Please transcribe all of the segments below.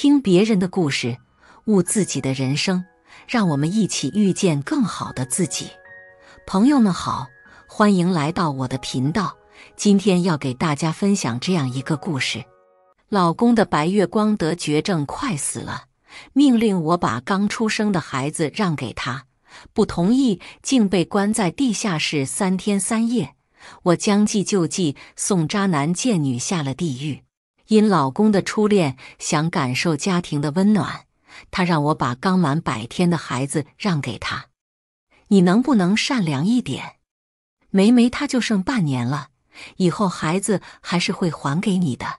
听别人的故事，悟自己的人生，让我们一起遇见更好的自己。朋友们好，欢迎来到我的频道。今天要给大家分享这样一个故事：老公的白月光得绝症快死了，命令我把刚出生的孩子让给他，不同意竟被关在地下室三天三夜。我将计就计，送渣男贱女下了地狱。因老公的初恋想感受家庭的温暖，他让我把刚满百天的孩子让给他。你能不能善良一点？梅梅他就剩半年了，以后孩子还是会还给你的。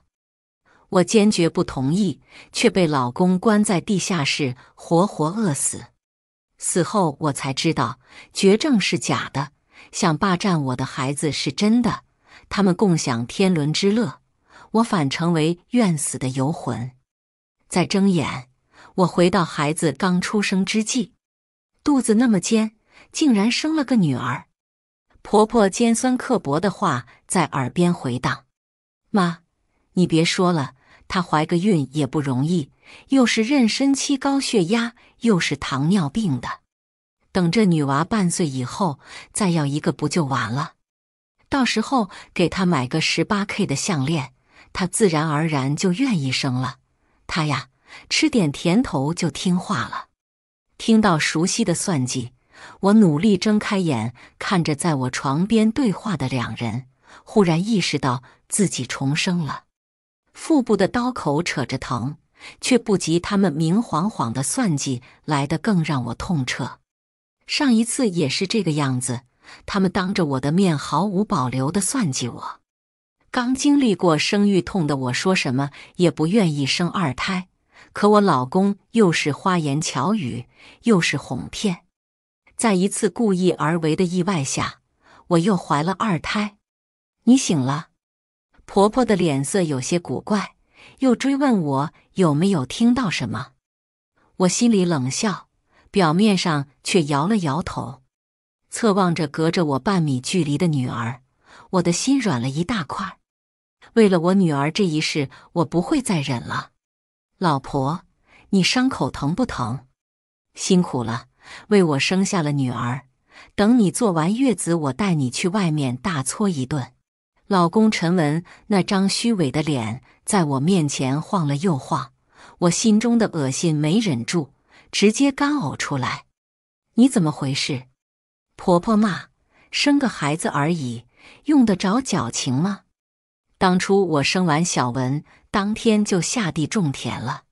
我坚决不同意，却被老公关在地下室活活饿死。死后我才知道，绝症是假的，想霸占我的孩子是真的，他们共享天伦之乐。我反成为怨死的游魂。再睁眼，我回到孩子刚出生之际，肚子那么尖，竟然生了个女儿。婆婆尖酸刻薄的话在耳边回荡：“妈，你别说了，她怀个孕也不容易，又是妊娠期高血压，又是糖尿病的。等这女娃半岁以后，再要一个不就完了？到时候给她买个十八 K 的项链。”他自然而然就愿意生了，他呀，吃点甜头就听话了。听到熟悉的算计，我努力睁开眼，看着在我床边对话的两人，忽然意识到自己重生了。腹部的刀口扯着疼，却不及他们明晃晃的算计来得更让我痛彻。上一次也是这个样子，他们当着我的面毫无保留的算计我。刚经历过生育痛的我，说什么也不愿意生二胎。可我老公又是花言巧语，又是哄骗，在一次故意而为的意外下，我又怀了二胎。你醒了，婆婆的脸色有些古怪，又追问我有没有听到什么。我心里冷笑，表面上却摇了摇头，侧望着隔着我半米距离的女儿，我的心软了一大块。为了我女儿这一世，我不会再忍了。老婆，你伤口疼不疼？辛苦了，为我生下了女儿。等你做完月子，我带你去外面大搓一顿。老公陈文那张虚伪的脸在我面前晃了又晃，我心中的恶心没忍住，直接干呕出来。你怎么回事？婆婆骂：生个孩子而已，用得着矫情吗？当初我生完小文当天就下地种田了，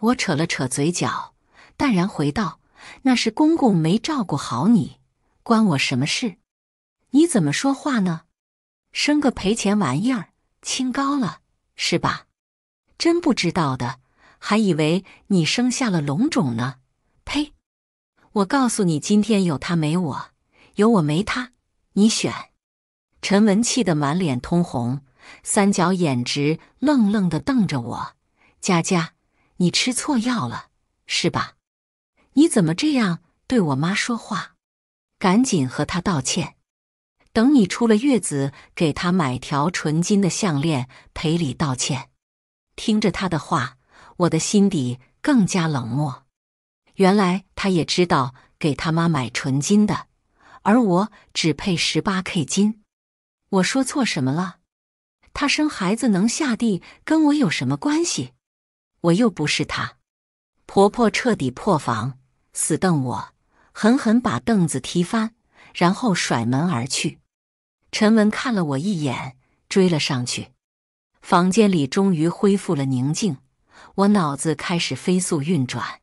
我扯了扯嘴角，淡然回道：“那是公公没照顾好你，关我什么事？你怎么说话呢？生个赔钱玩意儿，清高了是吧？真不知道的，还以为你生下了龙种呢！呸！我告诉你，今天有他没我，有我没他，你选。”陈文气得满脸通红。三角眼直愣愣的瞪着我，佳佳，你吃错药了是吧？你怎么这样对我妈说话？赶紧和她道歉。等你出了月子，给她买条纯金的项链赔礼道歉。听着他的话，我的心底更加冷漠。原来他也知道给他妈买纯金的，而我只配十八 K 金。我说错什么了？她生孩子能下地，跟我有什么关系？我又不是她。婆婆彻底破防，死瞪我，狠狠把凳子踢翻，然后甩门而去。陈文看了我一眼，追了上去。房间里终于恢复了宁静，我脑子开始飞速运转，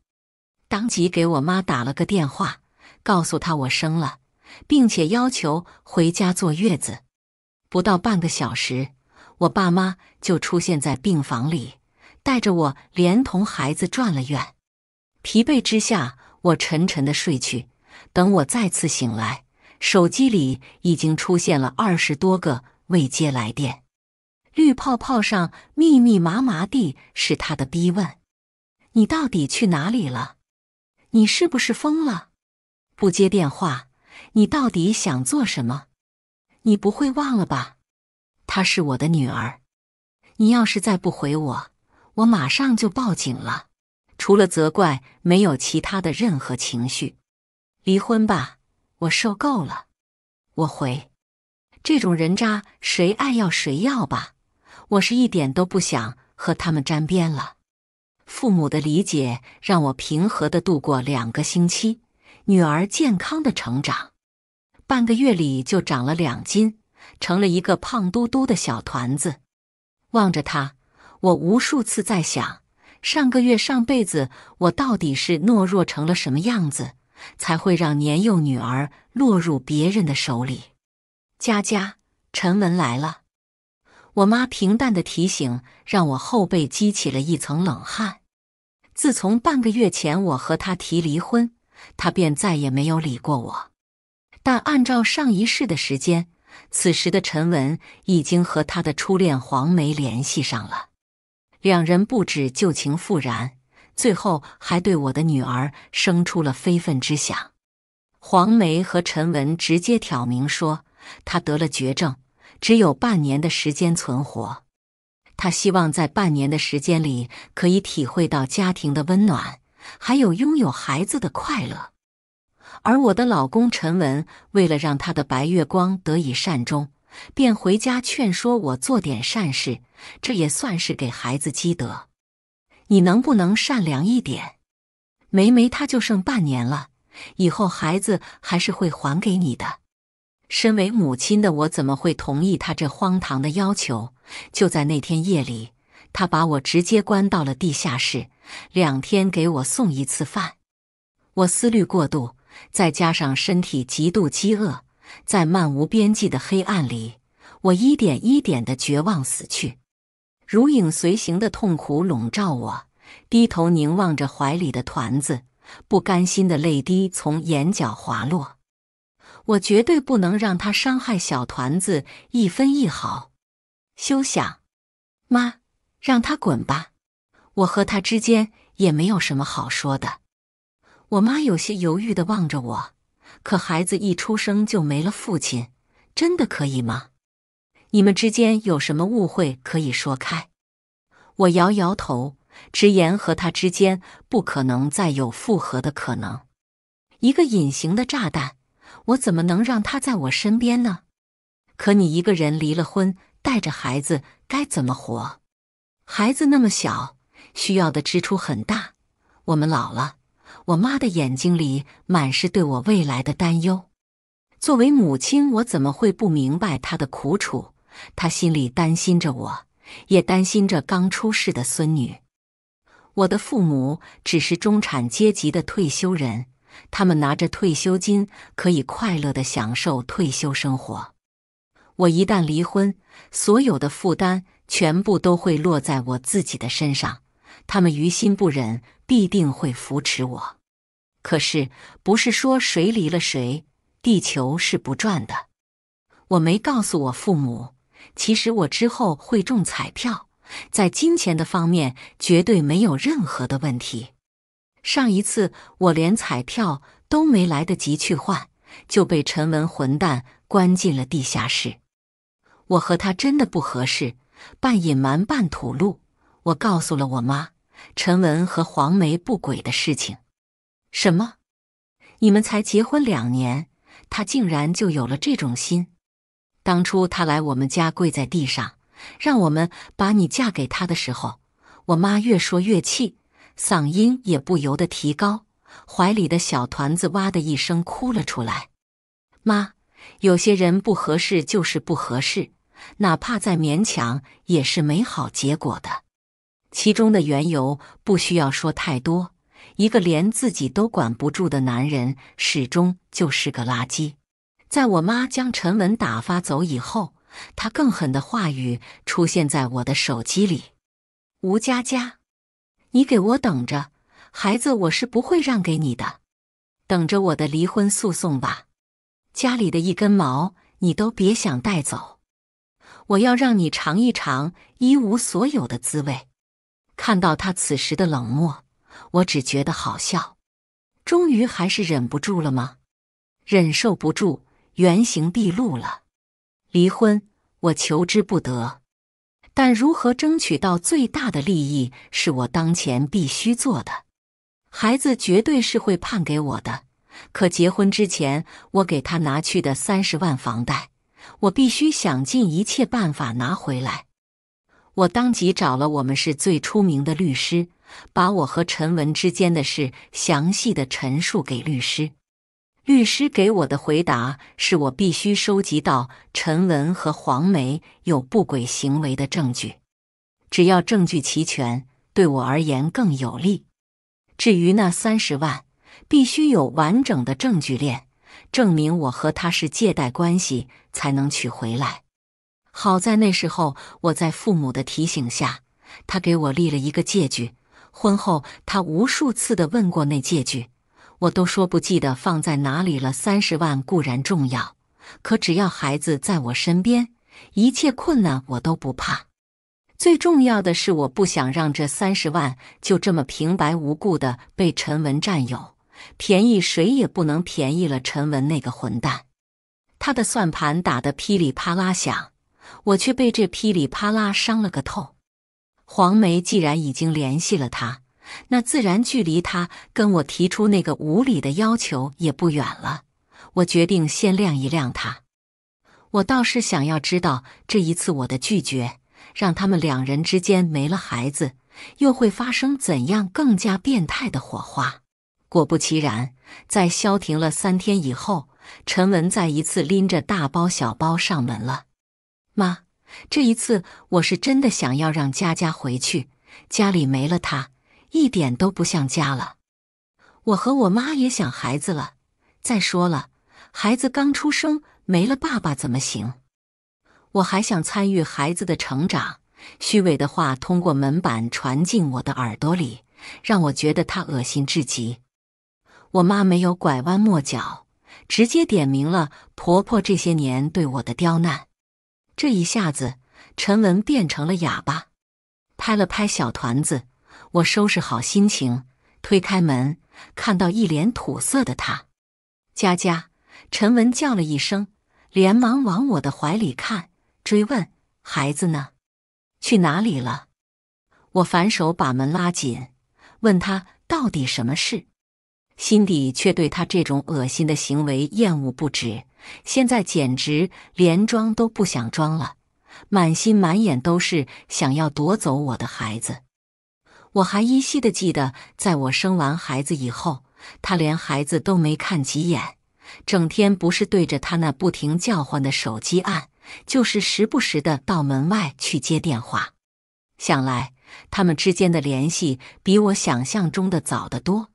当即给我妈打了个电话，告诉她我生了，并且要求回家坐月子。不到半个小时。我爸妈就出现在病房里，带着我连同孩子转了院。疲惫之下，我沉沉的睡去。等我再次醒来，手机里已经出现了二十多个未接来电，绿泡泡上密密麻麻地是他的逼问：“你到底去哪里了？你是不是疯了？不接电话，你到底想做什么？你不会忘了吧？”她是我的女儿，你要是再不回我，我马上就报警了。除了责怪，没有其他的任何情绪。离婚吧，我受够了。我回，这种人渣，谁爱要谁要吧。我是一点都不想和他们沾边了。父母的理解让我平和的度过两个星期，女儿健康的成长，半个月里就长了两斤。成了一个胖嘟嘟的小团子，望着他，我无数次在想，上个月上辈子我到底是懦弱成了什么样子，才会让年幼女儿落入别人的手里？佳佳，陈文来了。我妈平淡的提醒让我后背激起了一层冷汗。自从半个月前我和他提离婚，他便再也没有理过我。但按照上一世的时间。此时的陈文已经和他的初恋黄梅联系上了，两人不止旧情复燃，最后还对我的女儿生出了非分之想。黄梅和陈文直接挑明说，他得了绝症，只有半年的时间存活。他希望在半年的时间里可以体会到家庭的温暖，还有拥有孩子的快乐。而我的老公陈文为了让他的白月光得以善终，便回家劝说我做点善事，这也算是给孩子积德。你能不能善良一点？梅梅她就剩半年了，以后孩子还是会还给你的。身为母亲的我，怎么会同意他这荒唐的要求？就在那天夜里，他把我直接关到了地下室，两天给我送一次饭。我思虑过度。再加上身体极度饥饿，在漫无边际的黑暗里，我一点一点的绝望死去。如影随形的痛苦笼罩我，低头凝望着怀里的团子，不甘心的泪滴从眼角滑落。我绝对不能让他伤害小团子一分一毫，休想！妈，让他滚吧，我和他之间也没有什么好说的。我妈有些犹豫的望着我，可孩子一出生就没了父亲，真的可以吗？你们之间有什么误会可以说开？我摇摇头，直言和他之间不可能再有复合的可能。一个隐形的炸弹，我怎么能让他在我身边呢？可你一个人离了婚，带着孩子该怎么活？孩子那么小，需要的支出很大，我们老了。我妈的眼睛里满是对我未来的担忧。作为母亲，我怎么会不明白她的苦楚？她心里担心着我，也担心着刚出世的孙女。我的父母只是中产阶级的退休人，他们拿着退休金，可以快乐地享受退休生活。我一旦离婚，所有的负担全部都会落在我自己的身上。他们于心不忍。必定会扶持我，可是不是说谁离了谁，地球是不转的。我没告诉我父母，其实我之后会中彩票，在金钱的方面绝对没有任何的问题。上一次我连彩票都没来得及去换，就被陈文混蛋关进了地下室。我和他真的不合适，半隐瞒半吐露，我告诉了我妈。陈文和黄梅不轨的事情？什么？你们才结婚两年，他竟然就有了这种心？当初他来我们家跪在地上，让我们把你嫁给他的时候，我妈越说越气，嗓音也不由得提高，怀里的小团子哇的一声哭了出来。妈，有些人不合适就是不合适，哪怕再勉强也是没好结果的。其中的缘由不需要说太多。一个连自己都管不住的男人，始终就是个垃圾。在我妈将陈文打发走以后，她更狠的话语出现在我的手机里：“吴佳佳，你给我等着，孩子我是不会让给你的，等着我的离婚诉讼吧，家里的一根毛你都别想带走，我要让你尝一尝一无所有的滋味。”看到他此时的冷漠，我只觉得好笑。终于还是忍不住了吗？忍受不住，原形毕露了。离婚，我求之不得。但如何争取到最大的利益，是我当前必须做的。孩子绝对是会判给我的，可结婚之前我给他拿去的三十万房贷，我必须想尽一切办法拿回来。我当即找了我们市最出名的律师，把我和陈文之间的事详细的陈述给律师。律师给我的回答是我必须收集到陈文和黄梅有不轨行为的证据，只要证据齐全，对我而言更有利。至于那三十万，必须有完整的证据链，证明我和他是借贷关系才能取回来。好在那时候，我在父母的提醒下，他给我立了一个借据。婚后，他无数次的问过那借据，我都说不记得放在哪里了。三十万固然重要，可只要孩子在我身边，一切困难我都不怕。最重要的是，我不想让这三十万就这么平白无故的被陈文占有，便宜谁也不能便宜了陈文那个混蛋。他的算盘打得噼里啪啦响。我却被这噼里啪啦伤了个透。黄梅既然已经联系了他，那自然距离他跟我提出那个无理的要求也不远了。我决定先晾一晾他。我倒是想要知道，这一次我的拒绝，让他们两人之间没了孩子，又会发生怎样更加变态的火花？果不其然，在消停了三天以后，陈文再一次拎着大包小包上门了。妈，这一次我是真的想要让佳佳回去。家里没了她，一点都不像家了。我和我妈也想孩子了。再说了，孩子刚出生，没了爸爸怎么行？我还想参与孩子的成长。虚伪的话通过门板传进我的耳朵里，让我觉得他恶心至极。我妈没有拐弯抹角，直接点明了婆婆这些年对我的刁难。这一下子，陈文变成了哑巴，拍了拍小团子。我收拾好心情，推开门，看到一脸土色的他。佳佳，陈文叫了一声，连忙往我的怀里看，追问：“孩子呢？去哪里了？”我反手把门拉紧，问他到底什么事。心底却对他这种恶心的行为厌恶不止，现在简直连装都不想装了，满心满眼都是想要夺走我的孩子。我还依稀的记得，在我生完孩子以后，他连孩子都没看几眼，整天不是对着他那不停叫唤的手机按，就是时不时的到门外去接电话。想来他们之间的联系比我想象中的早得多。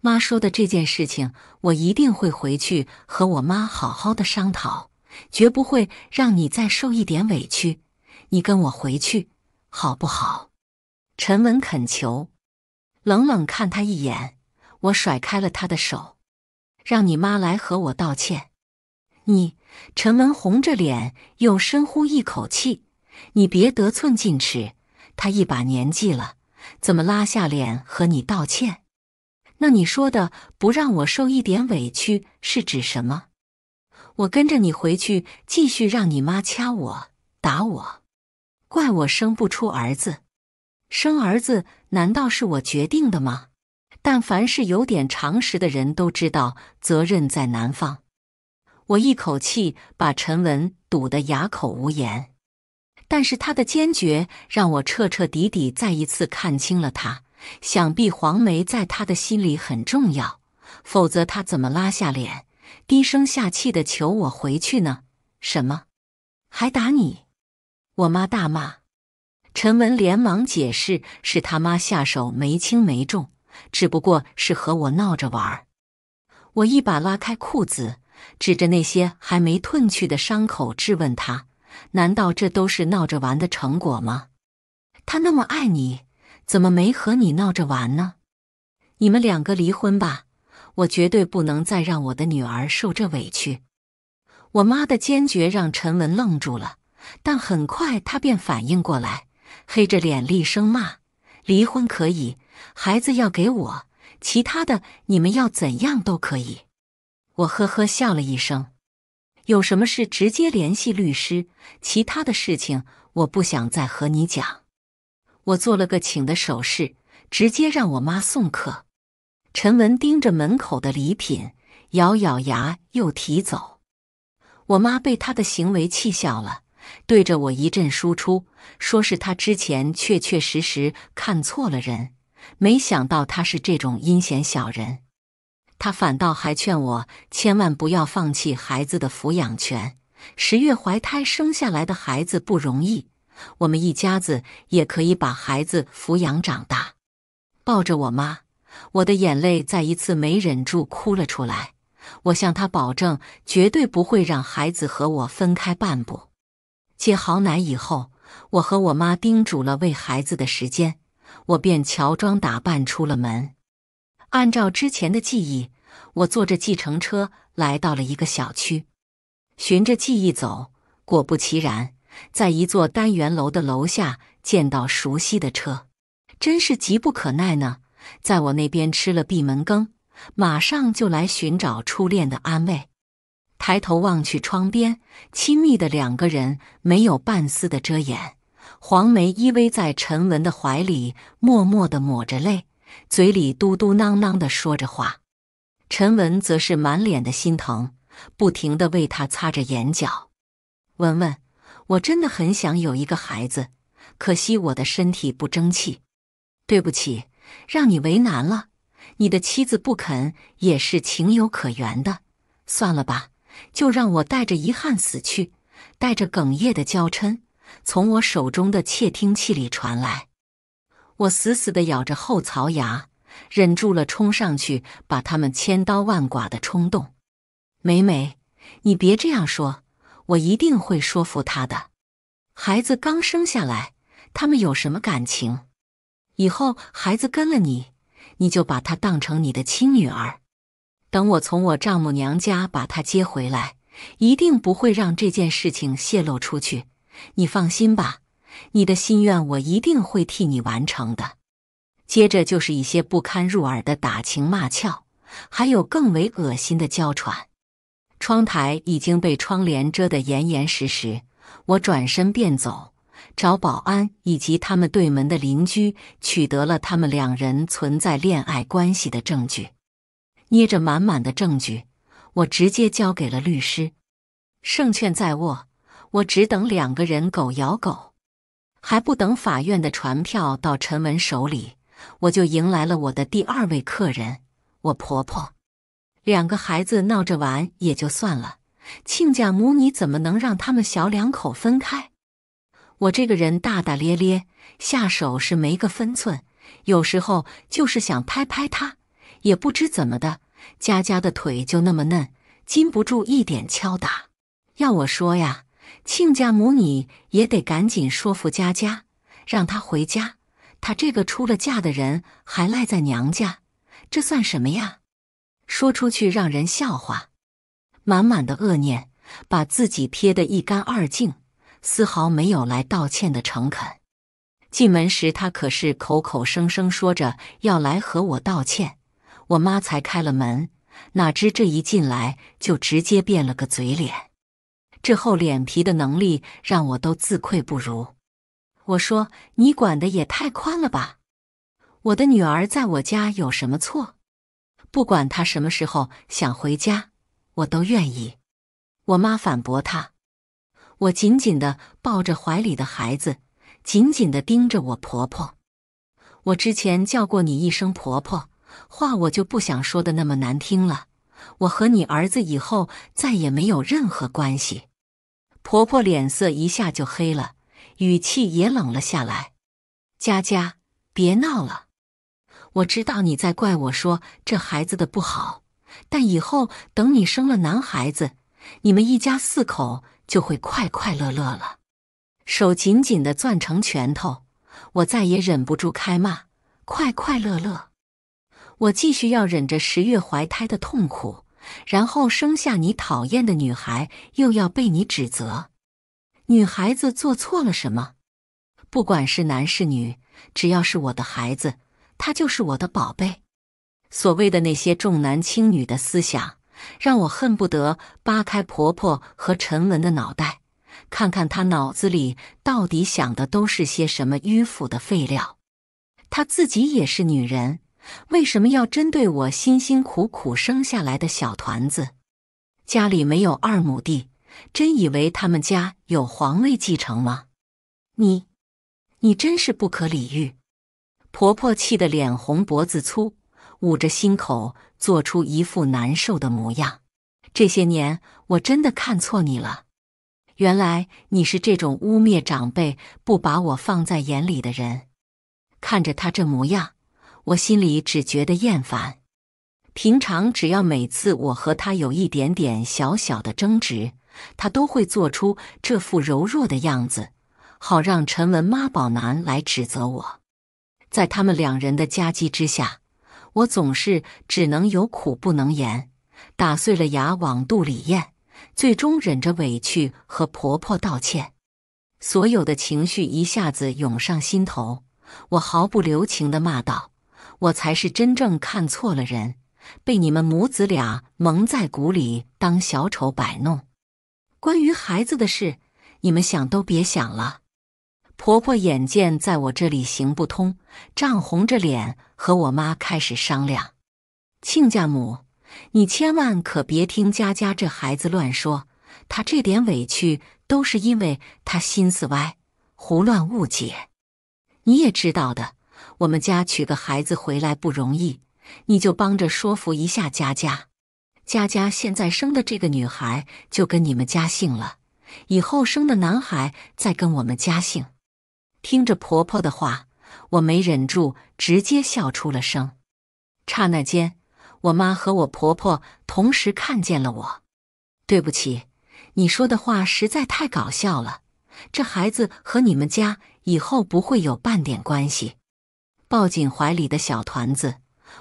妈说的这件事情，我一定会回去和我妈好好的商讨，绝不会让你再受一点委屈。你跟我回去，好不好？陈文恳求，冷冷看他一眼，我甩开了他的手，让你妈来和我道歉。你，陈文红着脸又深呼一口气，你别得寸进尺，她一把年纪了，怎么拉下脸和你道歉？那你说的不让我受一点委屈是指什么？我跟着你回去，继续让你妈掐我、打我、怪我生不出儿子。生儿子难道是我决定的吗？但凡是有点常识的人都知道，责任在男方。我一口气把陈文堵得哑口无言，但是他的坚决让我彻彻底底再一次看清了他。想必黄梅在他的心里很重要，否则他怎么拉下脸，低声下气的求我回去呢？什么？还打你？我妈大骂。陈文连忙解释，是他妈下手没轻没重，只不过是和我闹着玩儿。我一把拉开裤子，指着那些还没褪去的伤口质问他：难道这都是闹着玩的成果吗？他那么爱你？怎么没和你闹着玩呢？你们两个离婚吧，我绝对不能再让我的女儿受这委屈。我妈的坚决让陈文愣住了，但很快他便反应过来，黑着脸厉声骂：“离婚可以，孩子要给我，其他的你们要怎样都可以。”我呵呵笑了一声：“有什么事直接联系律师，其他的事情我不想再和你讲。”我做了个请的手势，直接让我妈送客。陈文盯着门口的礼品，咬咬牙又提走。我妈被他的行为气笑了，对着我一阵输出，说是他之前确确实实看错了人，没想到他是这种阴险小人。他反倒还劝我千万不要放弃孩子的抚养权，十月怀胎生下来的孩子不容易。我们一家子也可以把孩子抚养长大。抱着我妈，我的眼泪再一次没忍住哭了出来。我向她保证，绝对不会让孩子和我分开半步。接好奶以后，我和我妈叮嘱了喂孩子的时间，我便乔装打扮出了门。按照之前的记忆，我坐着计程车来到了一个小区，循着记忆走，果不其然。在一座单元楼的楼下见到熟悉的车，真是急不可耐呢。在我那边吃了闭门羹，马上就来寻找初恋的安慰。抬头望去，窗边亲密的两个人没有半丝的遮掩，黄梅依偎在陈文的怀里，默默的抹着泪，嘴里嘟嘟囔囔的说着话。陈文则是满脸的心疼，不停的为他擦着眼角。文文。我真的很想有一个孩子，可惜我的身体不争气。对不起，让你为难了。你的妻子不肯也是情有可原的。算了吧，就让我带着遗憾死去。带着哽咽的娇嗔，从我手中的窃听器里传来。我死死地咬着后槽牙，忍住了冲上去把他们千刀万剐的冲动。美美，你别这样说。我一定会说服他的。孩子刚生下来，他们有什么感情？以后孩子跟了你，你就把她当成你的亲女儿。等我从我丈母娘家把她接回来，一定不会让这件事情泄露出去。你放心吧，你的心愿我一定会替你完成的。接着就是一些不堪入耳的打情骂俏，还有更为恶心的娇喘。窗台已经被窗帘遮得严严实实，我转身便走，找保安以及他们对门的邻居，取得了他们两人存在恋爱关系的证据。捏着满满的证据，我直接交给了律师，胜券在握。我只等两个人狗咬狗，还不等法院的传票到陈文手里，我就迎来了我的第二位客人，我婆婆。两个孩子闹着玩也就算了，亲家母你怎么能让他们小两口分开？我这个人大大咧咧，下手是没个分寸，有时候就是想拍拍他，也不知怎么的，佳佳的腿就那么嫩，禁不住一点敲打。要我说呀，亲家母你也得赶紧说服佳佳，让她回家。她这个出了嫁的人还赖在娘家，这算什么呀？说出去让人笑话，满满的恶念，把自己撇得一干二净，丝毫没有来道歉的诚恳。进门时，他可是口口声声说着要来和我道歉，我妈才开了门，哪知这一进来就直接变了个嘴脸。这厚脸皮的能力让我都自愧不如。我说：“你管的也太宽了吧？我的女儿在我家有什么错？”不管他什么时候想回家，我都愿意。我妈反驳他，我紧紧的抱着怀里的孩子，紧紧的盯着我婆婆。我之前叫过你一声婆婆，话我就不想说的那么难听了。我和你儿子以后再也没有任何关系。婆婆脸色一下就黑了，语气也冷了下来。佳佳，别闹了。我知道你在怪我说这孩子的不好，但以后等你生了男孩子，你们一家四口就会快快乐乐了。手紧紧的攥成拳头，我再也忍不住开骂：快快乐乐！我继续要忍着十月怀胎的痛苦，然后生下你讨厌的女孩，又要被你指责。女孩子做错了什么？不管是男是女，只要是我的孩子。她就是我的宝贝。所谓的那些重男轻女的思想，让我恨不得扒开婆婆和陈文的脑袋，看看他脑子里到底想的都是些什么迂腐的废料。她自己也是女人，为什么要针对我辛辛苦苦生下来的小团子？家里没有二亩地，真以为他们家有皇位继承吗？你，你真是不可理喻。婆婆气得脸红脖子粗，捂着心口，做出一副难受的模样。这些年我真的看错你了，原来你是这种污蔑长辈、不把我放在眼里的人。看着她这模样，我心里只觉得厌烦。平常只要每次我和她有一点点小小的争执，她都会做出这副柔弱的样子，好让陈文妈宝男来指责我。在他们两人的夹击之下，我总是只能有苦不能言，打碎了牙往肚里咽，最终忍着委屈和婆婆道歉。所有的情绪一下子涌上心头，我毫不留情的骂道：“我才是真正看错了人，被你们母子俩蒙在鼓里当小丑摆弄。关于孩子的事，你们想都别想了。”婆婆眼见在我这里行不通，涨红着脸和我妈开始商量：“亲家母，你千万可别听佳佳这孩子乱说，她这点委屈都是因为她心思歪，胡乱误解。你也知道的，我们家娶个孩子回来不容易，你就帮着说服一下佳佳。佳佳现在生的这个女孩就跟你们家姓了，以后生的男孩再跟我们家姓。”听着婆婆的话，我没忍住，直接笑出了声。刹那间，我妈和我婆婆同时看见了我。对不起，你说的话实在太搞笑了。这孩子和你们家以后不会有半点关系。抱紧怀里的小团子，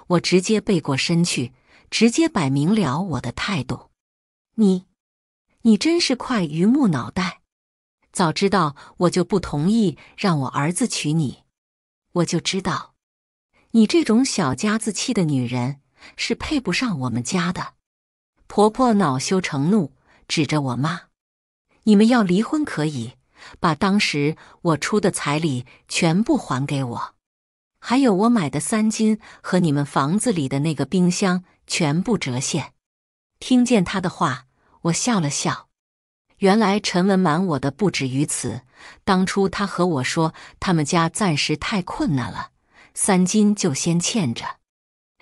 我直接背过身去，直接摆明了我的态度。你，你真是块榆木脑袋。早知道我就不同意让我儿子娶你，我就知道，你这种小家子气的女人是配不上我们家的。婆婆恼羞成怒，指着我妈：“你们要离婚可以，把当时我出的彩礼全部还给我，还有我买的三金和你们房子里的那个冰箱全部折现。”听见她的话，我笑了笑。原来陈文瞒我的不止于此。当初他和我说，他们家暂时太困难了，三金就先欠着。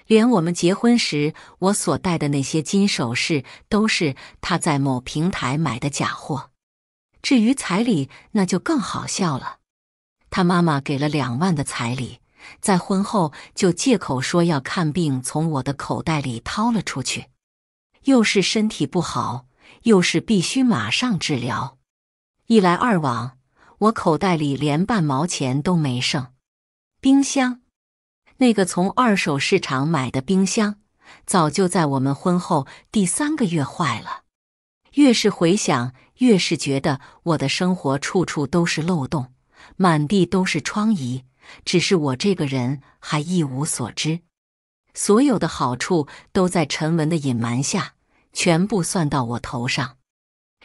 连我们结婚时我所戴的那些金首饰，都是他在某平台买的假货。至于彩礼，那就更好笑了。他妈妈给了两万的彩礼，在婚后就借口说要看病，从我的口袋里掏了出去，又是身体不好。又是必须马上治疗，一来二往，我口袋里连半毛钱都没剩。冰箱，那个从二手市场买的冰箱，早就在我们婚后第三个月坏了。越是回想，越是觉得我的生活处处都是漏洞，满地都是疮痍。只是我这个人还一无所知，所有的好处都在陈文的隐瞒下。全部算到我头上，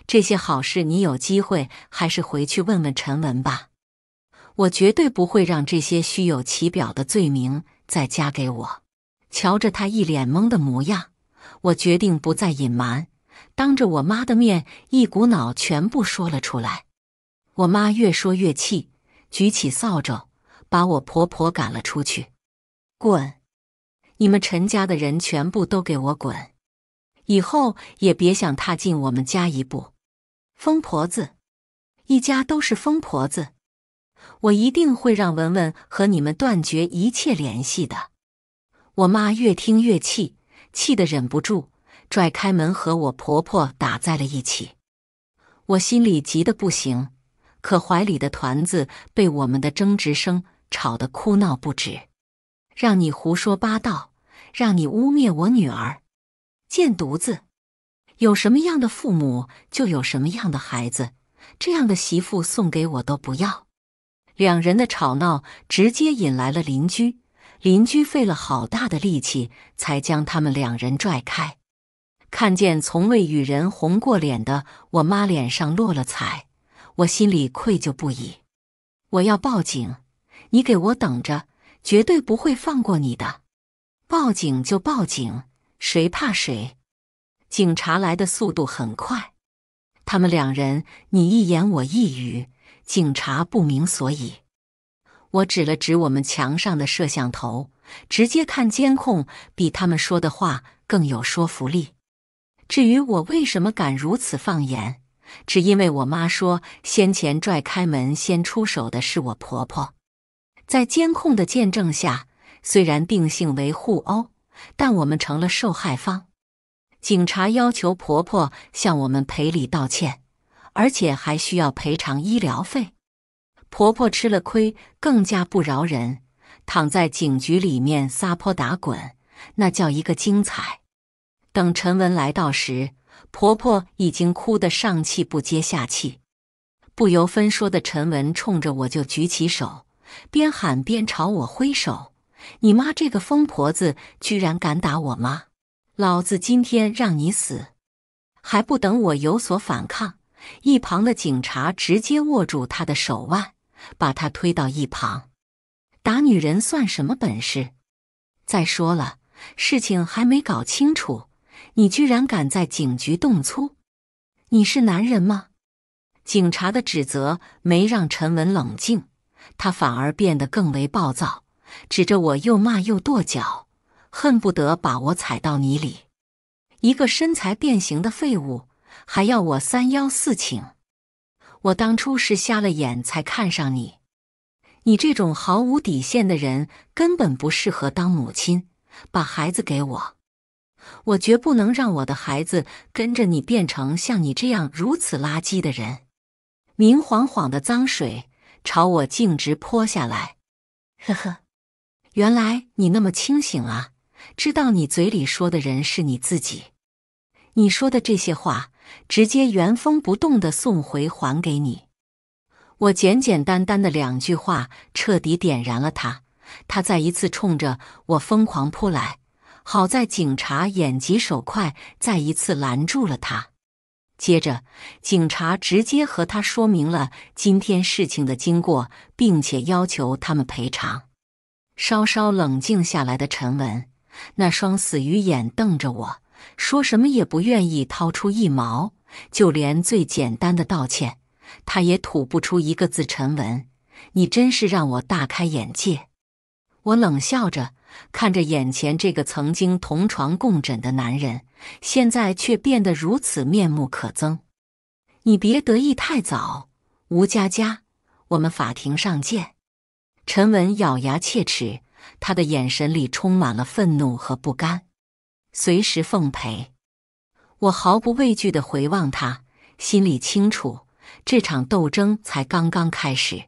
这些好事你有机会还是回去问问陈文吧。我绝对不会让这些虚有其表的罪名再加给我。瞧着他一脸懵的模样，我决定不再隐瞒，当着我妈的面一股脑全部说了出来。我妈越说越气，举起扫帚把我婆婆赶了出去：“滚！你们陈家的人全部都给我滚！”以后也别想踏进我们家一步，疯婆子，一家都是疯婆子，我一定会让文文和你们断绝一切联系的。我妈越听越气，气得忍不住拽开门和我婆婆打在了一起。我心里急得不行，可怀里的团子被我们的争执声吵得哭闹不止。让你胡说八道，让你污蔑我女儿。贱犊子，有什么样的父母就有什么样的孩子。这样的媳妇送给我都不要。两人的吵闹直接引来了邻居，邻居费了好大的力气才将他们两人拽开。看见从未与人红过脸的我妈脸上落了彩，我心里愧疚不已。我要报警，你给我等着，绝对不会放过你的。报警就报警。谁怕谁？警察来的速度很快，他们两人你一言我一语，警察不明所以。我指了指我们墙上的摄像头，直接看监控比他们说的话更有说服力。至于我为什么敢如此放言，只因为我妈说先前拽开门先出手的是我婆婆，在监控的见证下，虽然定性为互殴。但我们成了受害方，警察要求婆婆向我们赔礼道歉，而且还需要赔偿医疗费。婆婆吃了亏，更加不饶人，躺在警局里面撒泼打滚，那叫一个精彩。等陈文来到时，婆婆已经哭得上气不接下气，不由分说的陈文冲着我就举起手，边喊边朝我挥手。你妈这个疯婆子，居然敢打我妈！老子今天让你死！还不等我有所反抗，一旁的警察直接握住他的手腕，把他推到一旁。打女人算什么本事？再说了，事情还没搞清楚，你居然敢在警局动粗！你是男人吗？警察的指责没让陈文冷静，他反而变得更为暴躁。指着我又骂又跺脚，恨不得把我踩到泥里。一个身材变形的废物，还要我三邀四请。我当初是瞎了眼才看上你。你这种毫无底线的人，根本不适合当母亲。把孩子给我，我绝不能让我的孩子跟着你变成像你这样如此垃圾的人。明晃晃的脏水朝我径直泼下来。呵呵。原来你那么清醒啊！知道你嘴里说的人是你自己，你说的这些话直接原封不动的送回还给你。我简简单单的两句话彻底点燃了他，他再一次冲着我疯狂扑来。好在警察眼疾手快，再一次拦住了他。接着，警察直接和他说明了今天事情的经过，并且要求他们赔偿。稍稍冷静下来的陈文，那双死鱼眼瞪着我说：“什么也不愿意掏出一毛，就连最简单的道歉，他也吐不出一个字。”陈文，你真是让我大开眼界。我冷笑着看着眼前这个曾经同床共枕的男人，现在却变得如此面目可憎。你别得意太早，吴佳佳，我们法庭上见。陈文咬牙切齿，他的眼神里充满了愤怒和不甘。随时奉陪，我毫不畏惧的回望他，心里清楚这场斗争才刚刚开始。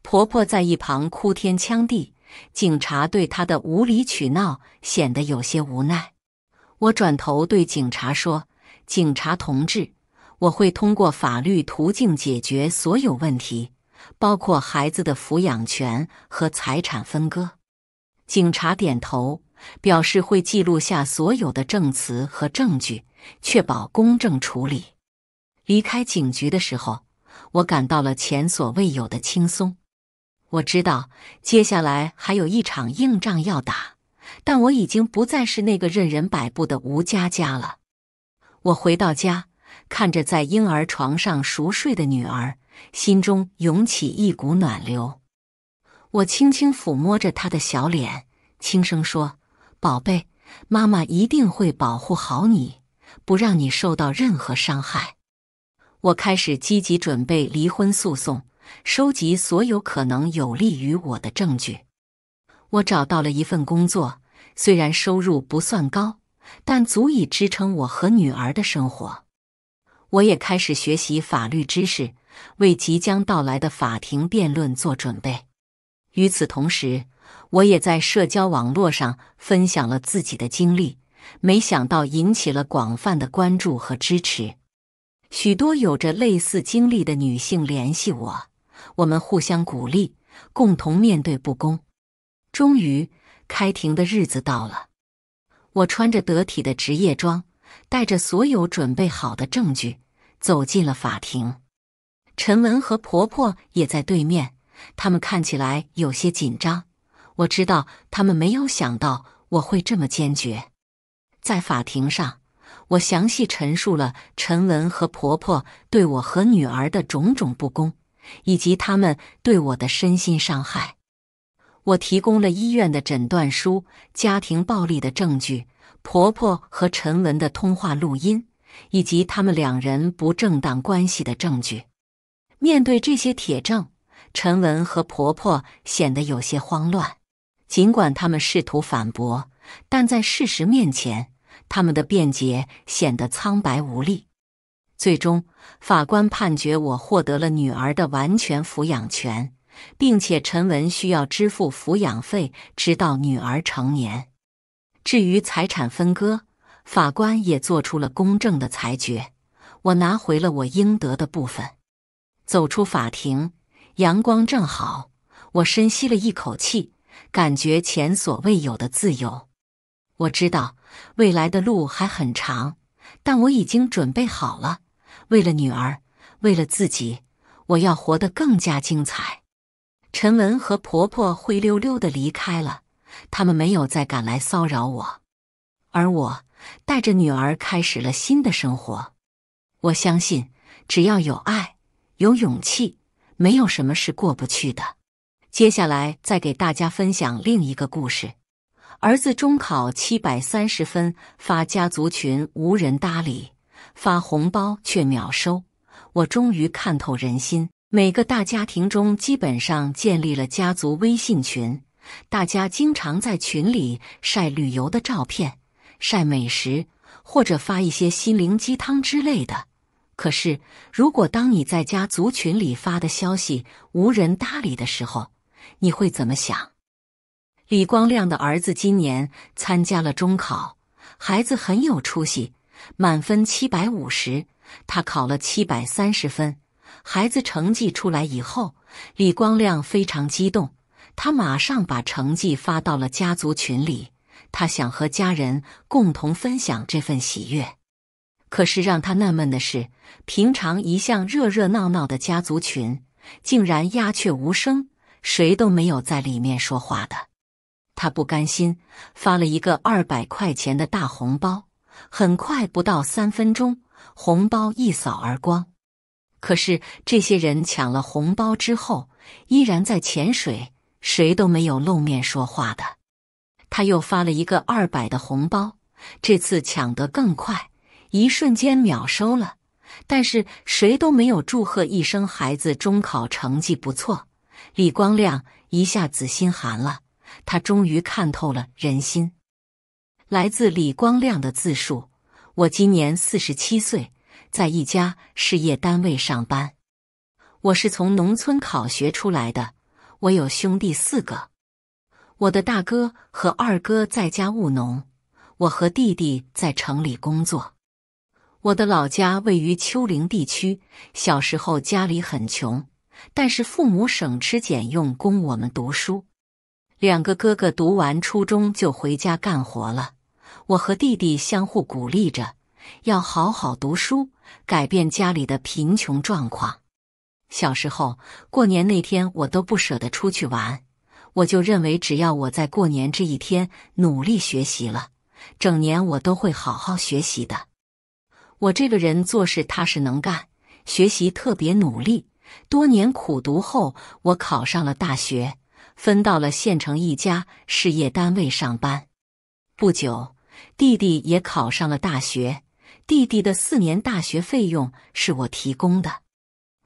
婆婆在一旁哭天抢地，警察对她的无理取闹显得有些无奈。我转头对警察说：“警察同志，我会通过法律途径解决所有问题。”包括孩子的抚养权和财产分割。警察点头，表示会记录下所有的证词和证据，确保公正处理。离开警局的时候，我感到了前所未有的轻松。我知道接下来还有一场硬仗要打，但我已经不再是那个任人摆布的吴佳佳了。我回到家，看着在婴儿床上熟睡的女儿。心中涌起一股暖流，我轻轻抚摸着他的小脸，轻声说：“宝贝，妈妈一定会保护好你，不让你受到任何伤害。”我开始积极准备离婚诉讼，收集所有可能有利于我的证据。我找到了一份工作，虽然收入不算高，但足以支撑我和女儿的生活。我也开始学习法律知识。为即将到来的法庭辩论做准备。与此同时，我也在社交网络上分享了自己的经历，没想到引起了广泛的关注和支持。许多有着类似经历的女性联系我，我们互相鼓励，共同面对不公。终于，开庭的日子到了。我穿着得体的职业装，带着所有准备好的证据，走进了法庭。陈文和婆婆也在对面，他们看起来有些紧张。我知道他们没有想到我会这么坚决。在法庭上，我详细陈述了陈文和婆婆对我和女儿的种种不公，以及他们对我的身心伤害。我提供了医院的诊断书、家庭暴力的证据、婆婆和陈文的通话录音，以及他们两人不正当关系的证据。面对这些铁证，陈文和婆婆显得有些慌乱。尽管他们试图反驳，但在事实面前，他们的辩解显得苍白无力。最终，法官判决我获得了女儿的完全抚养权，并且陈文需要支付抚养费直到女儿成年。至于财产分割，法官也做出了公正的裁决，我拿回了我应得的部分。走出法庭，阳光正好。我深吸了一口气，感觉前所未有的自由。我知道未来的路还很长，但我已经准备好了。为了女儿，为了自己，我要活得更加精彩。陈文和婆婆灰溜溜的离开了，他们没有再敢来骚扰我。而我带着女儿开始了新的生活。我相信，只要有爱。有勇气，没有什么是过不去的。接下来再给大家分享另一个故事：儿子中考七百三十分，发家族群无人搭理，发红包却秒收。我终于看透人心。每个大家庭中，基本上建立了家族微信群，大家经常在群里晒旅游的照片、晒美食，或者发一些心灵鸡汤之类的。可是，如果当你在家族群里发的消息无人搭理的时候，你会怎么想？李光亮的儿子今年参加了中考，孩子很有出息，满分七百五十，他考了七百三十分。孩子成绩出来以后，李光亮非常激动，他马上把成绩发到了家族群里，他想和家人共同分享这份喜悦。可是让他纳闷的是，平常一向热热闹闹的家族群，竟然鸦雀无声，谁都没有在里面说话的。他不甘心，发了一个二百块钱的大红包，很快不到三分钟，红包一扫而光。可是这些人抢了红包之后，依然在潜水，谁都没有露面说话的。他又发了一个二百的红包，这次抢得更快。一瞬间秒收了，但是谁都没有祝贺一声。孩子中考成绩不错，李光亮一下子心寒了。他终于看透了人心。来自李光亮的自述：我今年四十七岁，在一家事业单位上班。我是从农村考学出来的。我有兄弟四个，我的大哥和二哥在家务农，我和弟弟在城里工作。我的老家位于丘陵地区。小时候家里很穷，但是父母省吃俭用供我们读书。两个哥哥读完初中就回家干活了，我和弟弟相互鼓励着要好好读书，改变家里的贫穷状况。小时候过年那天我都不舍得出去玩，我就认为只要我在过年这一天努力学习了，整年我都会好好学习的。我这个人做事踏实能干，学习特别努力。多年苦读后，我考上了大学，分到了县城一家事业单位上班。不久，弟弟也考上了大学，弟弟的四年大学费用是我提供的。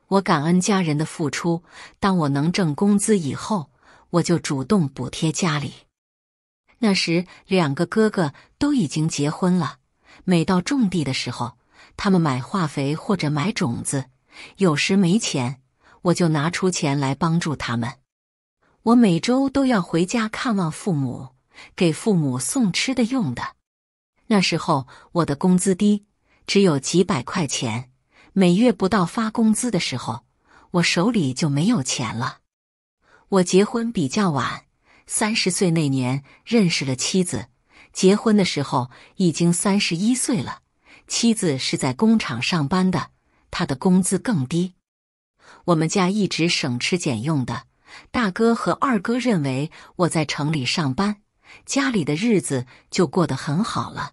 我感恩家人的付出，当我能挣工资以后，我就主动补贴家里。那时，两个哥哥都已经结婚了，每到种地的时候。他们买化肥或者买种子，有时没钱，我就拿出钱来帮助他们。我每周都要回家看望父母，给父母送吃的用的。那时候我的工资低，只有几百块钱，每月不到发工资的时候，我手里就没有钱了。我结婚比较晚，三十岁那年认识了妻子，结婚的时候已经三十一岁了。妻子是在工厂上班的，她的工资更低。我们家一直省吃俭用的。大哥和二哥认为我在城里上班，家里的日子就过得很好了。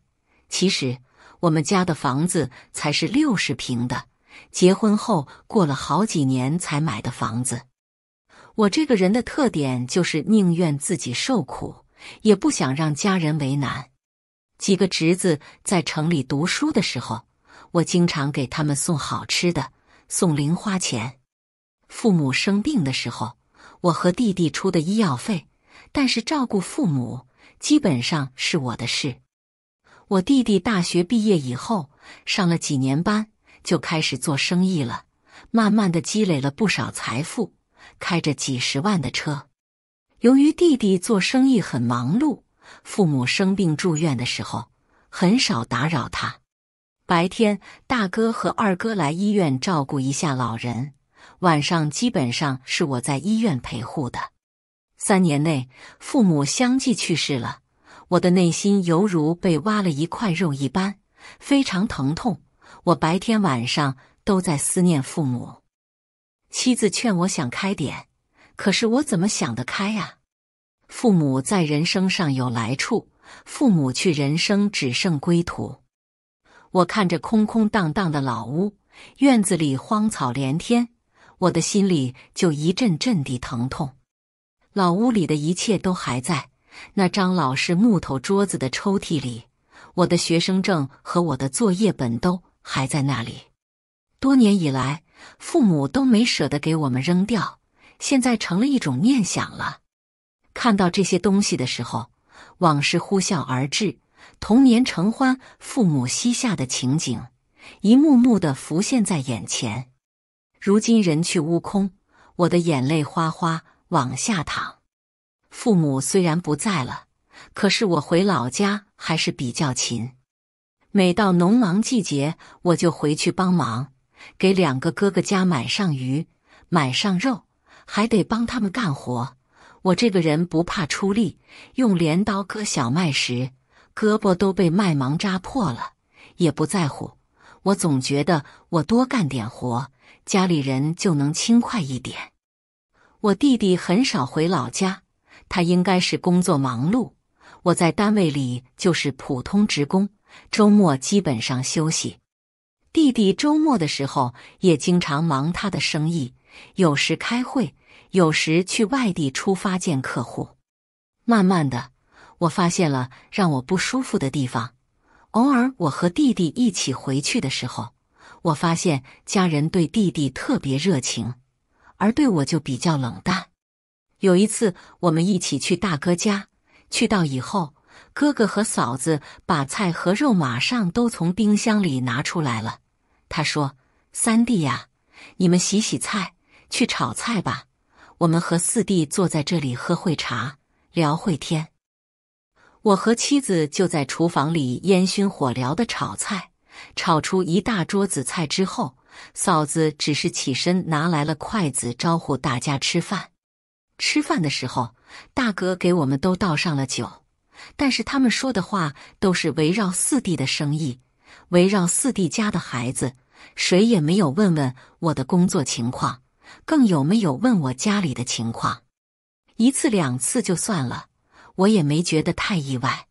其实我们家的房子才是六十平的，结婚后过了好几年才买的房子。我这个人的特点就是宁愿自己受苦，也不想让家人为难。几个侄子在城里读书的时候，我经常给他们送好吃的、送零花钱。父母生病的时候，我和弟弟出的医药费，但是照顾父母基本上是我的事。我弟弟大学毕业以后，上了几年班，就开始做生意了，慢慢的积累了不少财富，开着几十万的车。由于弟弟做生意很忙碌。父母生病住院的时候，很少打扰他。白天大哥和二哥来医院照顾一下老人，晚上基本上是我在医院陪护的。三年内，父母相继去世了，我的内心犹如被挖了一块肉一般，非常疼痛。我白天晚上都在思念父母。妻子劝我想开点，可是我怎么想得开呀？父母在人生上有来处，父母去人生只剩归途。我看着空空荡荡的老屋，院子里荒草连天，我的心里就一阵阵地疼痛。老屋里的一切都还在，那张老式木头桌子的抽屉里，我的学生证和我的作业本都还在那里。多年以来，父母都没舍得给我们扔掉，现在成了一种念想了。看到这些东西的时候，往事呼啸而至，童年承欢父母膝下的情景，一幕幕的浮现在眼前。如今人去屋空，我的眼泪哗哗往下淌。父母虽然不在了，可是我回老家还是比较勤。每到农忙季节，我就回去帮忙，给两个哥哥家买上鱼，买上肉，还得帮他们干活。我这个人不怕出力，用镰刀割小麦时，胳膊都被麦芒扎破了，也不在乎。我总觉得我多干点活，家里人就能轻快一点。我弟弟很少回老家，他应该是工作忙碌。我在单位里就是普通职工，周末基本上休息。弟弟周末的时候也经常忙他的生意，有时开会。有时去外地出发见客户，慢慢的，我发现了让我不舒服的地方。偶尔我和弟弟一起回去的时候，我发现家人对弟弟特别热情，而对我就比较冷淡。有一次，我们一起去大哥家，去到以后，哥哥和嫂子把菜和肉马上都从冰箱里拿出来了。他说：“三弟呀，你们洗洗菜，去炒菜吧。”我们和四弟坐在这里喝会茶，聊会天。我和妻子就在厨房里烟熏火燎的炒菜，炒出一大桌子菜之后，嫂子只是起身拿来了筷子，招呼大家吃饭。吃饭的时候，大哥给我们都倒上了酒，但是他们说的话都是围绕四弟的生意，围绕四弟家的孩子，谁也没有问问我的工作情况。更有没有问我家里的情况，一次两次就算了，我也没觉得太意外。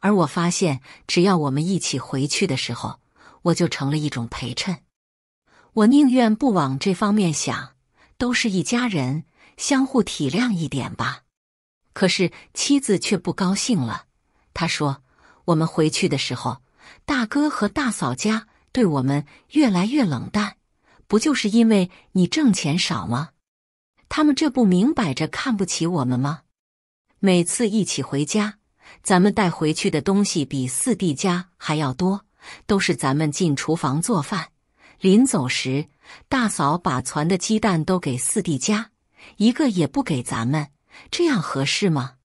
而我发现，只要我们一起回去的时候，我就成了一种陪衬。我宁愿不往这方面想，都是一家人，相互体谅一点吧。可是妻子却不高兴了，她说：“我们回去的时候，大哥和大嫂家对我们越来越冷淡。”不就是因为你挣钱少吗？他们这不明摆着看不起我们吗？每次一起回家，咱们带回去的东西比四弟家还要多，都是咱们进厨房做饭。临走时，大嫂把攒的鸡蛋都给四弟家，一个也不给咱们，这样合适吗？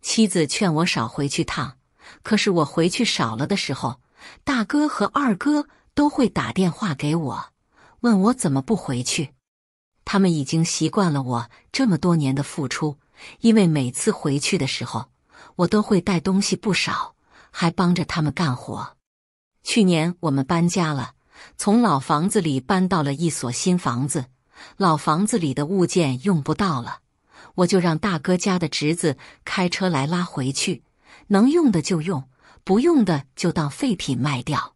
妻子劝我少回去趟，可是我回去少了的时候，大哥和二哥都会打电话给我。问我怎么不回去？他们已经习惯了我这么多年的付出，因为每次回去的时候，我都会带东西不少，还帮着他们干活。去年我们搬家了，从老房子里搬到了一所新房子，老房子里的物件用不到了，我就让大哥家的侄子开车来拉回去，能用的就用，不用的就当废品卖掉。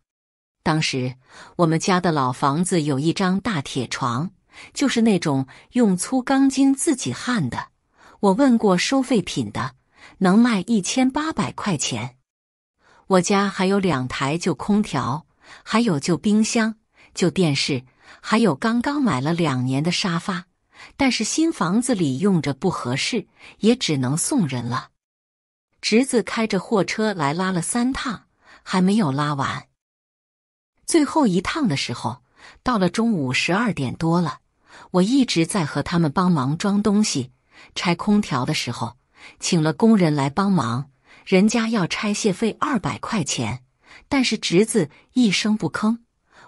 当时我们家的老房子有一张大铁床，就是那种用粗钢筋自己焊的。我问过收废品的，能卖一千八百块钱。我家还有两台旧空调，还有旧冰箱、旧电视，还有刚刚买了两年的沙发，但是新房子里用着不合适，也只能送人了。侄子开着货车来拉了三趟，还没有拉完。最后一趟的时候，到了中午十二点多了，我一直在和他们帮忙装东西、拆空调的时候，请了工人来帮忙，人家要拆卸费二百块钱，但是侄子一声不吭，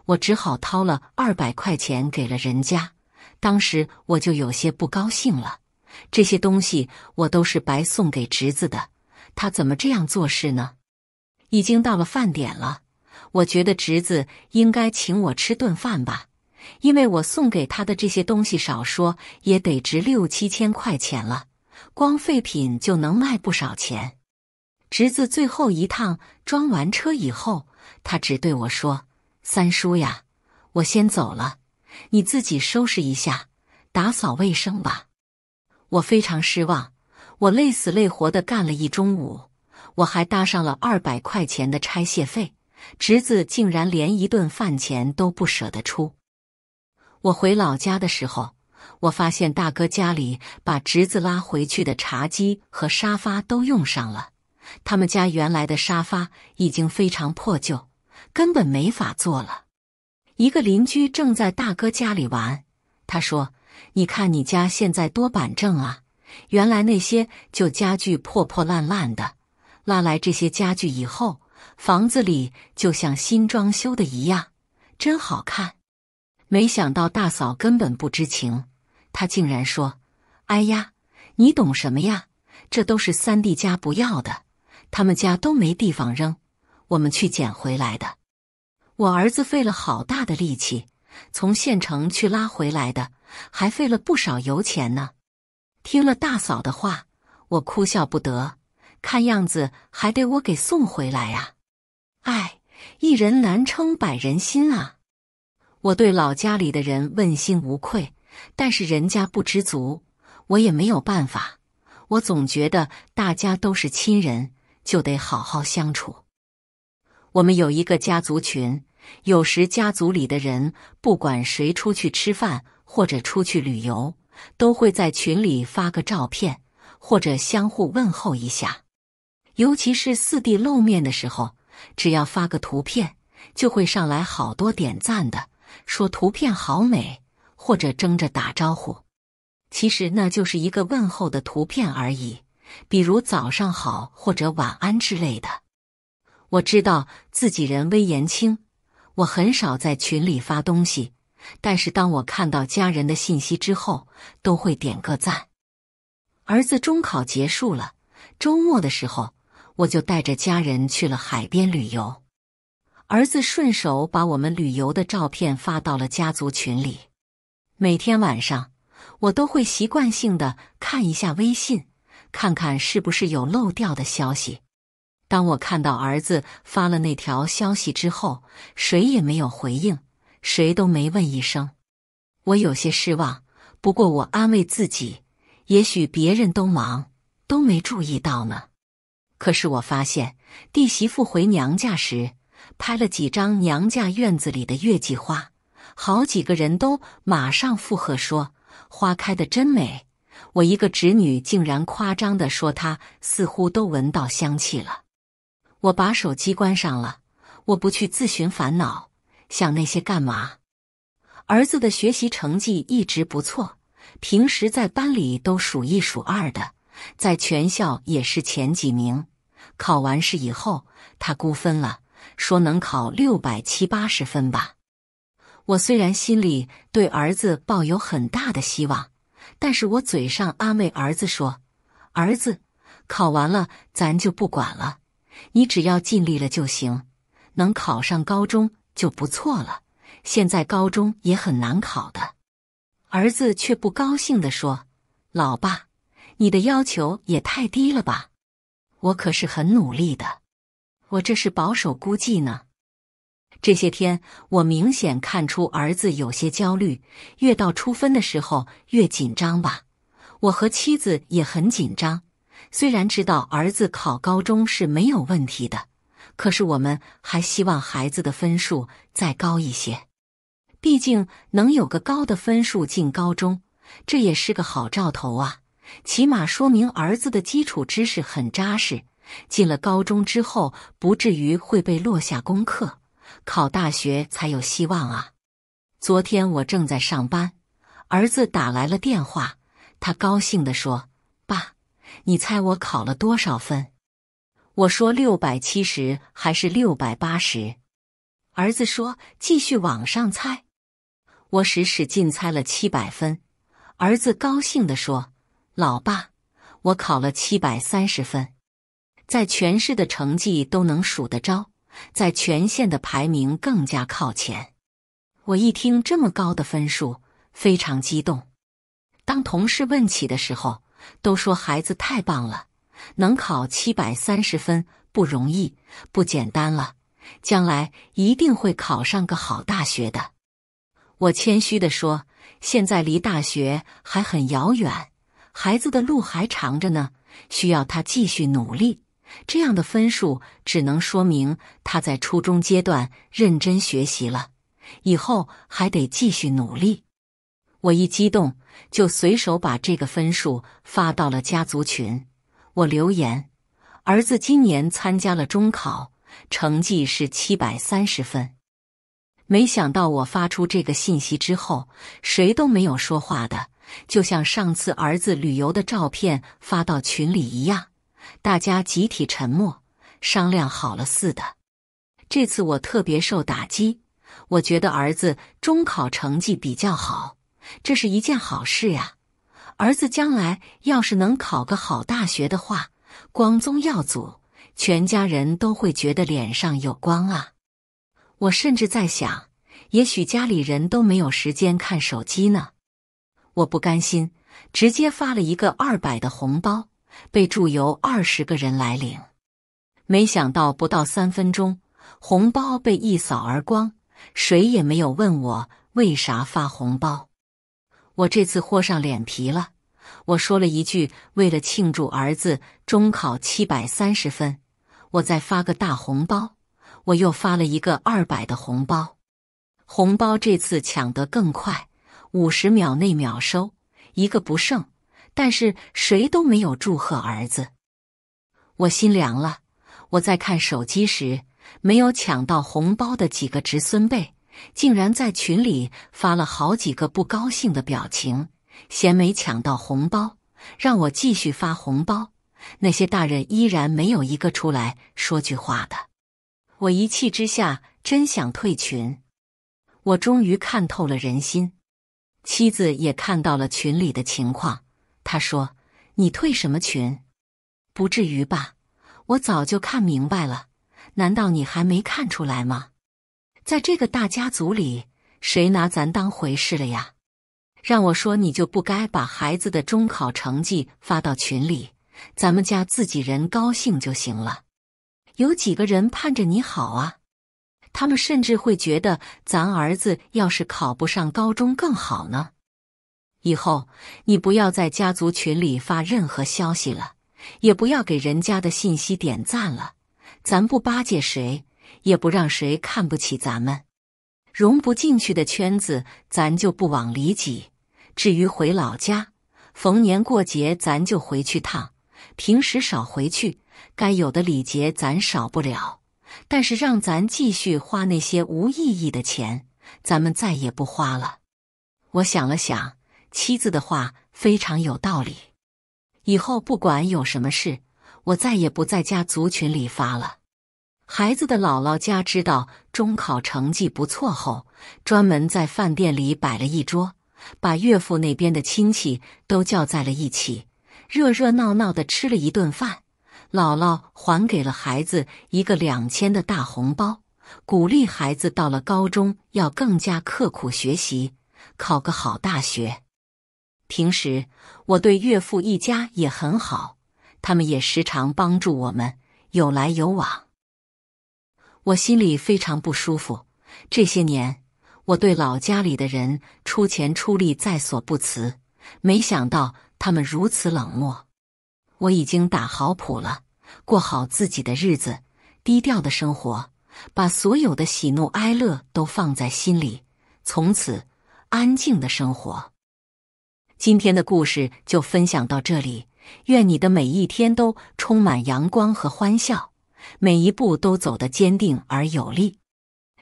我只好掏了二百块钱给了人家。当时我就有些不高兴了，这些东西我都是白送给侄子的，他怎么这样做事呢？已经到了饭点了。我觉得侄子应该请我吃顿饭吧，因为我送给他的这些东西少说也得值六七千块钱了，光废品就能卖不少钱。侄子最后一趟装完车以后，他只对我说：“三叔呀，我先走了，你自己收拾一下，打扫卫生吧。”我非常失望，我累死累活的干了一中午，我还搭上了二百块钱的拆卸费。侄子竟然连一顿饭钱都不舍得出。我回老家的时候，我发现大哥家里把侄子拉回去的茶几和沙发都用上了。他们家原来的沙发已经非常破旧，根本没法坐了。一个邻居正在大哥家里玩，他说：“你看你家现在多板正啊！原来那些旧家具破破烂烂的，拉来这些家具以后。”房子里就像新装修的一样，真好看。没想到大嫂根本不知情，她竟然说：“哎呀，你懂什么呀？这都是三弟家不要的，他们家都没地方扔，我们去捡回来的。我儿子费了好大的力气，从县城去拉回来的，还费了不少油钱呢。”听了大嫂的话，我哭笑不得。看样子还得我给送回来啊。哎，一人难称百人心啊！我对老家里的人问心无愧，但是人家不知足，我也没有办法。我总觉得大家都是亲人，就得好好相处。我们有一个家族群，有时家族里的人不管谁出去吃饭或者出去旅游，都会在群里发个照片或者相互问候一下。尤其是四弟露面的时候。只要发个图片，就会上来好多点赞的，说图片好美，或者争着打招呼。其实那就是一个问候的图片而已，比如早上好或者晚安之类的。我知道自己人微言轻，我很少在群里发东西，但是当我看到家人的信息之后，都会点个赞。儿子中考结束了，周末的时候。我就带着家人去了海边旅游，儿子顺手把我们旅游的照片发到了家族群里。每天晚上，我都会习惯性的看一下微信，看看是不是有漏掉的消息。当我看到儿子发了那条消息之后，谁也没有回应，谁都没问一声，我有些失望。不过我安慰自己，也许别人都忙，都没注意到呢。可是我发现弟媳妇回娘家时拍了几张娘家院子里的月季花，好几个人都马上附和说花开的真美。我一个侄女竟然夸张的说她似乎都闻到香气了。我把手机关上了，我不去自寻烦恼，想那些干嘛？儿子的学习成绩一直不错，平时在班里都数一数二的，在全校也是前几名。考完试以后，他估分了，说能考六百七八十分吧。我虽然心里对儿子抱有很大的希望，但是我嘴上安慰儿子说：“儿子，考完了咱就不管了，你只要尽力了就行，能考上高中就不错了。现在高中也很难考的。”儿子却不高兴地说：“老爸，你的要求也太低了吧。”我可是很努力的，我这是保守估计呢。这些天我明显看出儿子有些焦虑，越到初分的时候越紧张吧。我和妻子也很紧张，虽然知道儿子考高中是没有问题的，可是我们还希望孩子的分数再高一些，毕竟能有个高的分数进高中，这也是个好兆头啊。起码说明儿子的基础知识很扎实，进了高中之后不至于会被落下功课，考大学才有希望啊！昨天我正在上班，儿子打来了电话，他高兴的说：“爸，你猜我考了多少分？”我说：“六百七十还是六百八十？”儿子说：“继续往上猜。”我使使劲猜了七百分，儿子高兴的说。老爸，我考了七百三十分，在全市的成绩都能数得着，在全县的排名更加靠前。我一听这么高的分数，非常激动。当同事问起的时候，都说孩子太棒了，能考七百三十分不容易，不简单了，将来一定会考上个好大学的。我谦虚的说，现在离大学还很遥远。孩子的路还长着呢，需要他继续努力。这样的分数只能说明他在初中阶段认真学习了，以后还得继续努力。我一激动，就随手把这个分数发到了家族群。我留言：“儿子今年参加了中考，成绩是七百三十分。”没想到我发出这个信息之后，谁都没有说话的。就像上次儿子旅游的照片发到群里一样，大家集体沉默，商量好了似的。这次我特别受打击，我觉得儿子中考成绩比较好，这是一件好事呀。儿子将来要是能考个好大学的话，光宗耀祖，全家人都会觉得脸上有光啊。我甚至在想，也许家里人都没有时间看手机呢。我不甘心，直接发了一个二百的红包，备注由二十个人来领。没想到不到三分钟，红包被一扫而光，谁也没有问我为啥发红包。我这次豁上脸皮了，我说了一句：“为了庆祝儿子中考七百三十分，我再发个大红包。”我又发了一个二百的红包，红包这次抢得更快。五十秒内秒收一个不剩，但是谁都没有祝贺儿子，我心凉了。我在看手机时，没有抢到红包的几个侄孙辈，竟然在群里发了好几个不高兴的表情，嫌没抢到红包，让我继续发红包。那些大人依然没有一个出来说句话的，我一气之下真想退群。我终于看透了人心。妻子也看到了群里的情况，他说：“你退什么群？不至于吧？我早就看明白了，难道你还没看出来吗？在这个大家族里，谁拿咱当回事了呀？让我说，你就不该把孩子的中考成绩发到群里，咱们家自己人高兴就行了。有几个人盼着你好啊？”他们甚至会觉得，咱儿子要是考不上高中更好呢。以后你不要在家族群里发任何消息了，也不要给人家的信息点赞了。咱不巴结谁，也不让谁看不起咱们。融不进去的圈子，咱就不往里挤。至于回老家，逢年过节咱就回去趟，平时少回去。该有的礼节咱少不了。但是让咱继续花那些无意义的钱，咱们再也不花了。我想了想，妻子的话非常有道理。以后不管有什么事，我再也不在家族群里发了。孩子的姥姥家知道中考成绩不错后，专门在饭店里摆了一桌，把岳父那边的亲戚都叫在了一起，热热闹闹的吃了一顿饭。姥姥还给了孩子一个两千的大红包，鼓励孩子到了高中要更加刻苦学习，考个好大学。平时我对岳父一家也很好，他们也时常帮助我们，有来有往。我心里非常不舒服。这些年我对老家里的人出钱出力在所不辞，没想到他们如此冷漠。我已经打好谱了，过好自己的日子，低调的生活，把所有的喜怒哀乐都放在心里，从此安静的生活。今天的故事就分享到这里，愿你的每一天都充满阳光和欢笑，每一步都走得坚定而有力。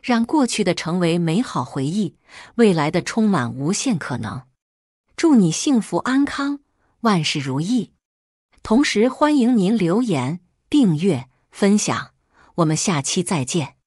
让过去的成为美好回忆，未来的充满无限可能。祝你幸福安康，万事如意。同时欢迎您留言、订阅、分享，我们下期再见。